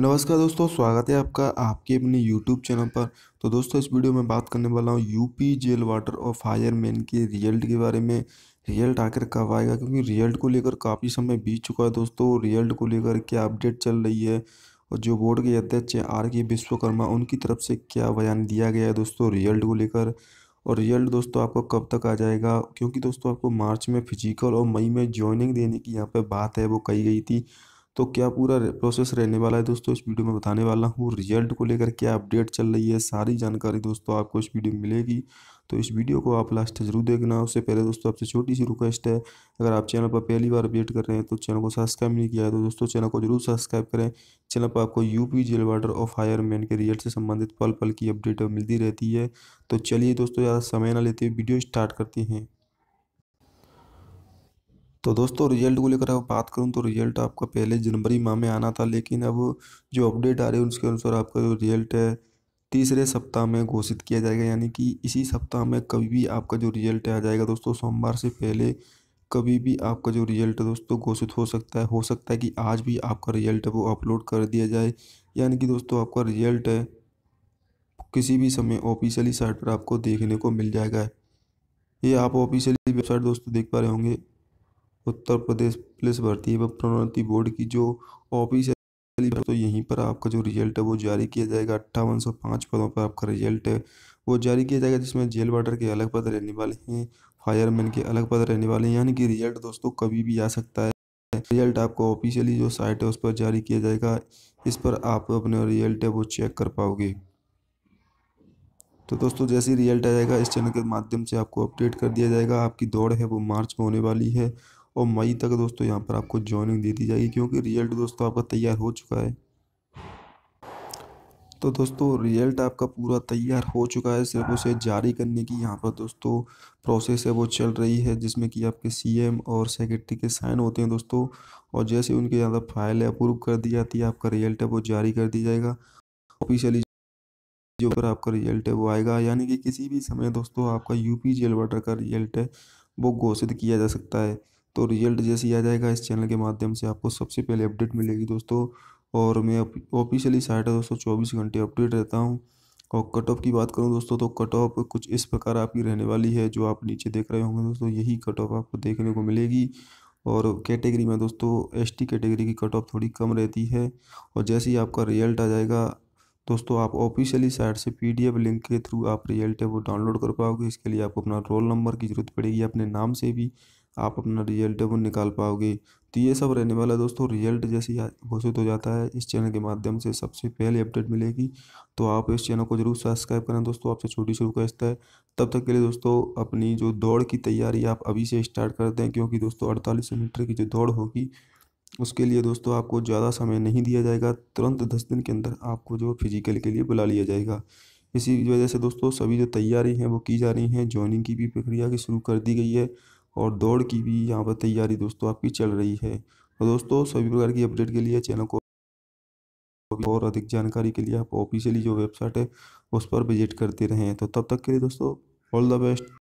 नमस्कार दोस्तों स्वागत है आपका आपके अपने YouTube चैनल पर तो दोस्तों इस वीडियो में बात करने वाला हूँ यूपी जेल वाटर और फायर मैन के रिजल्ट के बारे में रिजल्ट आखिर कब आएगा क्योंकि रिजल्ट को लेकर काफ़ी समय बीत चुका है दोस्तों रिजल्ट को लेकर क्या अपडेट चल रही है और जो बोर्ड के अध्यक्ष हैं आर के विश्वकर्मा उनकी तरफ से क्या बयान दिया गया है दोस्तों रिजल्ट को लेकर और रिजल्ट दोस्तों आपको कब तक आ जाएगा क्योंकि दोस्तों आपको मार्च में फिजिकल और मई में ज्वाइनिंग देने की यहाँ पर बात है वो कही गई थी तो क्या पूरा प्रोसेस रहने वाला है दोस्तों इस वीडियो में बताने वाला हूँ रिजल्ट को लेकर क्या अपडेट चल रही है सारी जानकारी दोस्तों आपको इस वीडियो में मिलेगी तो इस वीडियो को आप लास्ट जरूर देखना उससे पहले दोस्तों आपसे छोटी सी रिक्वेस्ट है अगर आप चैनल पर पहली बार अपडेट कर रहे हैं तो चैनल को सब्सक्राइब नहीं किया है तो दोस्तों चैनल को जरूर सब्सक्राइब करें चैनल पर आपको UP jail warder fireman के रिजल्ट से संबंधित पल पल की अपडेट मिलती रहती है तो चलिए दोस्तों ज़्यादा समय ना लेते हुए वीडियो स्टार्ट करते हैं तो दोस्तों रिजल्ट को लेकर अब बात करूँ तो रिजल्ट आपका पहले जनवरी माह में आना था लेकिन अब जो अपडेट आ रही है उसके अनुसार आपका जो रिजल्ट है तीसरे सप्ताह में घोषित किया जाएगा यानी कि इसी सप्ताह में कभी भी आपका जो रिजल्ट आ जाएगा दोस्तों सोमवार से पहले कभी भी आपका जो रिजल्ट दोस्तों घोषित हो सकता है हो सकता है कि आज भी आपका रिजल्ट वो अपलोड कर दिया जाए यानी कि दोस्तों आपका रिजल्ट किसी भी समय ऑफिशियली साइट पर आपको देखने को मिल जाएगा ये आप ऑफिशियली वेबसाइट दोस्तों देख पा रहे होंगे उत्तर प्रदेश पुलिस भर्ती एवं प्रोन्नति बोर्ड की जो ऑफिस है तो यहीं पर आपका जो रिजल्ट है वो जारी किया जाएगा अट्ठावन सौ पाँच पदों पर आपका रिजल्ट है वो जारी किया जाएगा जिसमें जेल वार्डर के अलग पद रहने वाले हैं फायरमैन के अलग पद रहने वाले हैं यानी कि रिजल्ट दोस्तों कभी भी आ सकता है रिजल्ट आपको ऑफिशियली जो साइट है उस पर जारी किया जाएगा इस पर आप अपने रिजल्ट है वो चेक कर पाओगे तो दोस्तों जैसे ही रिजल्ट आ जाएगा इस चैनल के माध्यम से आपको अपडेट कर दिया जाएगा आपकी दौड़ है वो मार्च में होने वाली है और मई तक दोस्तों यहाँ पर आपको ज्वाइनिंग दे दी जाएगी क्योंकि रिजल्ट दोस्तों आपका तैयार हो चुका है तो दोस्तों रिजल्ट आपका पूरा तैयार हो चुका है सिर्फ उसे जारी करने की यहाँ पर दोस्तों प्रोसेस है वो चल रही है जिसमें कि आपके सीएम और सेक्रेटरी के साइन होते हैं दोस्तों और जैसे उनके यहाँ फाइल अप्रूव कर दी जाती है आपका रिजल्ट है वो जारी कर दिया जाएगा ऑफिशियली जो पर आपका रिजल्ट है वो आएगा यानी कि किसी भी समय दोस्तों आपका यूपी जेल वाटर का रिजल्ट है वो घोषित किया जा सकता है तो रिजल्ट जैसे ही आ जाएगा इस चैनल के माध्यम से आपको सबसे पहले अपडेट मिलेगी दोस्तों और मैं ऑफिशियली साइट है दोस्तों चौबीस घंटे अपडेट रहता हूँ और कट ऑफ की बात करूँ दोस्तों तो कट ऑफ कुछ इस प्रकार आपकी रहने वाली है जो आप नीचे देख रहे होंगे दोस्तों यही कट ऑफ आपको देखने को मिलेगी और कैटेगरी में दोस्तों एसटी कैटेगरी की कट ऑफ थोड़ी कम रहती है और जैसे ही आपका रिजल्ट आ जाएगा दोस्तों आप ऑफिशियली साइट से पीडीएफ लिंक के थ्रू आप रिजल्ट है वो डाउनलोड कर पाओगे इसके लिए आपको अपना रोल नंबर की ज़रूरत पड़ेगी अपने नाम से भी आप अपना रिजल्ट है वो निकाल पाओगे तो ये सब रहने वाला दोस्तों रिजल्ट जैसे घोषित हो जाता है इस चैनल के माध्यम से सबसे पहले अपडेट मिलेगी तो आप इस चैनल को जरूर सब्सक्राइब करें दोस्तों आपसे छोटी सी रिक्वेस्ट है तब तक के लिए दोस्तों अपनी जो दौड़ की तैयारी आप अभी से स्टार्ट कर दें क्योंकि दोस्तों अड़तालीस मीटर की जो दौड़ होगी उसके लिए दोस्तों आपको ज़्यादा समय नहीं दिया जाएगा तुरंत दस दिन के अंदर आपको जो फिजिकल के लिए बुला लिया जाएगा इसी वजह से दोस्तों सभी जो तैयारी हैं वो की जा रही हैं ज्वाइनिंग की भी प्रक्रिया की शुरू कर दी गई है और दौड़ की भी यहाँ पर तैयारी दोस्तों आपकी चल रही है और तो दोस्तों सभी प्रकार की अपडेट के लिए चैनल को और अधिक जानकारी के लिए आप ऑफिशियली जो वेबसाइट है उस पर विजिट करते रहें तो तब तक के लिए दोस्तों ऑल द बेस्ट